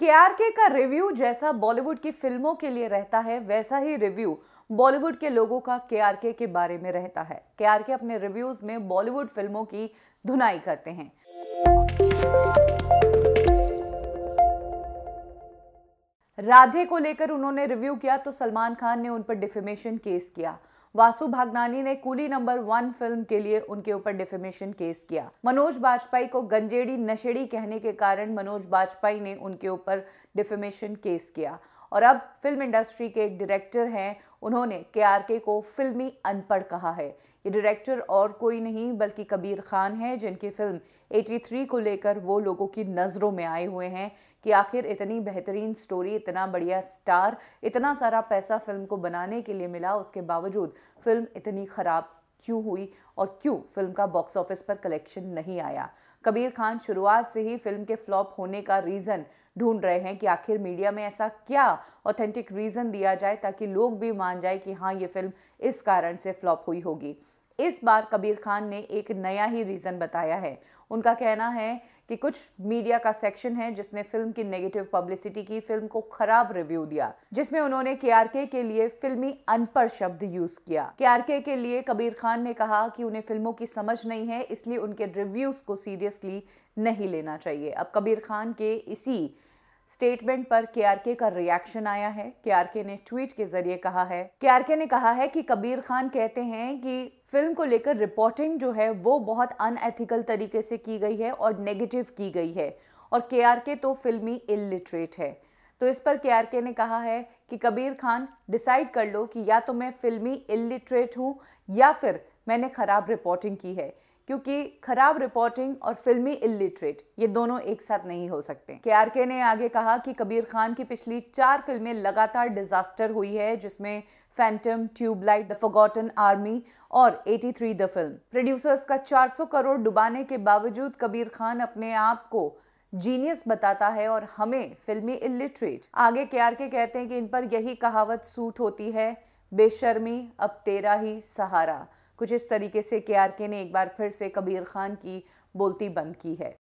केआरके का रिव्यू जैसा बॉलीवुड की फिल्मों के लिए रहता है वैसा ही रिव्यू बॉलीवुड के लोगों का केआरके के बारे में रहता है केआरके अपने रिव्यूज में बॉलीवुड फिल्मों की धुनाई करते हैं राधे को लेकर उन्होंने रिव्यू किया तो सलमान खान ने उन पर डिफेमेशन केस किया वासु भागनानी ने कूली नंबर वन फिल्म के लिए उनके ऊपर डिफेमेशन केस किया मनोज बाजपेयी को गंजेड़ी नशेड़ी कहने के कारण मनोज बाजपेयी ने उनके ऊपर डिफेमेशन केस किया और अब फिल्म इंडस्ट्री के एक डायरेक्टर हैं उन्होंने के को फिल्मी अनपढ़ कहा है ये डायरेक्टर और कोई नहीं बल्कि कबीर खान हैं जिनकी फिल्म 83 को लेकर वो लोगों की नज़रों में आए हुए हैं कि आखिर इतनी बेहतरीन स्टोरी इतना बढ़िया स्टार इतना सारा पैसा फिल्म को बनाने के लिए मिला उसके बावजूद फिल्म इतनी ख़राब क्यों हुई और क्यों फिल्म का बॉक्स ऑफिस पर कलेक्शन नहीं आया कबीर खान शुरुआत से ही फिल्म के फ्लॉप होने का रीज़न ढूंढ रहे हैं कि आखिर मीडिया में ऐसा क्या ऑथेंटिक रीज़न दिया जाए ताकि लोग भी मान जाए कि हाँ ये फिल्म इस कारण से फ्लॉप हुई होगी इस बार कबीर खान ने एक नया ही रीज़न बताया है उनका कहना है कि कुछ मीडिया का सेक्शन है जिसने फिल्म की नेगेटिव पब्लिसिटी की फिल्म को खराब रिव्यू दिया जिसमें उन्होंने आर के लिए फिल्मी अनपढ़ शब्द यूज किया के के लिए कबीर खान ने कहा कि उन्हें फिल्मों की समझ नहीं है इसलिए उनके रिव्यूज को सीरियसली नहीं लेना चाहिए अब कबीर खान के इसी स्टेटमेंट पर केआरके का रिएक्शन आया है केआरके ने ट्वीट के जरिए कहा है केआरके ने कहा है कि कबीर खान कहते हैं कि फिल्म को लेकर रिपोर्टिंग जो है वो बहुत अनएथिकल तरीके से की गई है और नेगेटिव की गई है और केआरके तो फिल्मी इलिटरेट है तो इस पर केआरके ने कहा है कि कबीर खान डिसाइड कर लो कि या तो मैं फिल्मी इलिटरेट हूँ या फिर मैंने ख़राब रिपोर्टिंग की है क्योंकि खराब रिपोर्टिंग और फिल्मी इलिटरेट ये दोनों एक साथ नहीं हो सकते के ने आगे कहा कि कबीर खान की पिछली चार फिल्में लगातार डिजास्टर हुई है जिसमें Phantom Tubelight the Forgotten Army और 83 द फिल्म प्रोड्यूसर्स का 400 करोड़ डुबाने के बावजूद कबीर खान अपने आप को जीनियस बताता है और हमें फिल्मी इलिटरेट आगे के कहते हैं कि इन पर यही कहावत सूट होती है बेशर्मी अब तेरा ही सहारा कुछ इस तरीके से के आर के ने एक बार फिर से कबीर खान की बोलती बंद की है